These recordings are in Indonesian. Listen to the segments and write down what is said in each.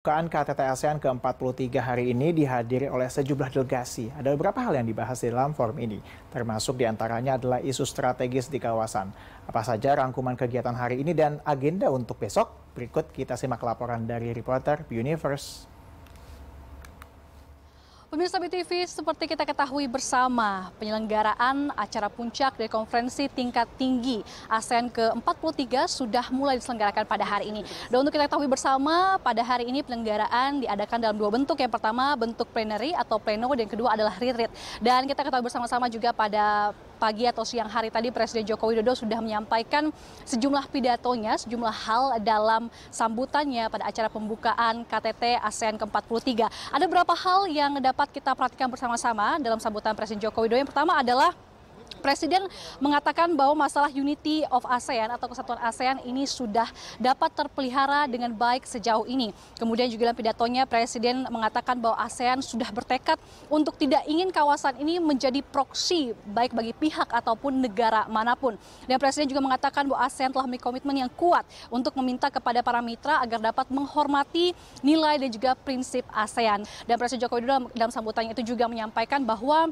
Pembukaan KTT ASEAN ke-43 hari ini dihadiri oleh sejumlah delegasi. Ada beberapa hal yang dibahas di dalam forum ini, termasuk diantaranya adalah isu strategis di kawasan. Apa saja rangkuman kegiatan hari ini dan agenda untuk besok? Berikut kita simak laporan dari reporter Universe. Pemirsa BTV, seperti kita ketahui bersama, penyelenggaraan acara puncak dari konferensi tingkat tinggi ASEAN ke-43 sudah mulai diselenggarakan pada hari ini. Dan untuk kita ketahui bersama, pada hari ini penyelenggaraan diadakan dalam dua bentuk. Yang pertama bentuk plenary atau pleno, dan yang kedua adalah retreat. Dan kita ketahui bersama-sama juga pada pagi atau siang hari tadi Presiden Joko Widodo sudah menyampaikan sejumlah pidatonya, sejumlah hal dalam sambutannya pada acara pembukaan KTT ASEAN ke-43. Ada beberapa hal yang dapat kita perhatikan bersama-sama dalam sambutan Presiden Joko Widodo. Yang pertama adalah Presiden mengatakan bahwa masalah unity of ASEAN atau kesatuan ASEAN ini sudah dapat terpelihara dengan baik sejauh ini. Kemudian juga dalam pidatonya Presiden mengatakan bahwa ASEAN sudah bertekad untuk tidak ingin kawasan ini menjadi proksi baik bagi pihak ataupun negara manapun. Dan Presiden juga mengatakan bahwa ASEAN telah memiliki komitmen yang kuat untuk meminta kepada para mitra agar dapat menghormati nilai dan juga prinsip ASEAN. Dan Presiden Joko Widodo dalam sambutannya itu juga menyampaikan bahwa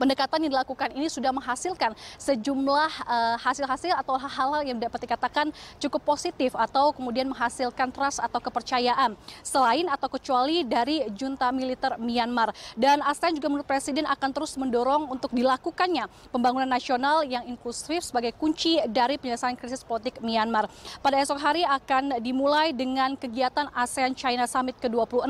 pendekatan yang dilakukan ini sudah menghasilkan sejumlah eh, hasil-hasil uh, atau hal-hal yang dapat dikatakan cukup positif atau kemudian menghasilkan trust atau kepercayaan selain atau kecuali dari junta militer Myanmar. Dan ASEAN juga menurut Presiden akan terus mendorong untuk dilakukannya pembangunan nasional yang inklusif sebagai kunci dari penyelesaian krisis politik Myanmar. Pada esok hari akan dimulai dengan kegiatan ASEAN China Summit ke-26,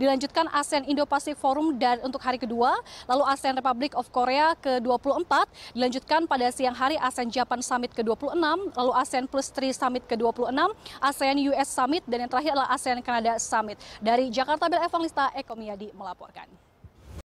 dilanjutkan ASEAN Indo-Pasifik Forum dan untuk hari kedua, lalu ASEAN Republic of of Korea ke-24, dilanjutkan pada siang hari ASEAN Japan Summit ke-26, lalu ASEAN Plus 3 Summit ke-26, ASEAN US Summit, dan yang terakhir adalah ASEAN Kanada Summit. Dari Jakarta, Bel Evangelista, Eko Miyadi melaporkan.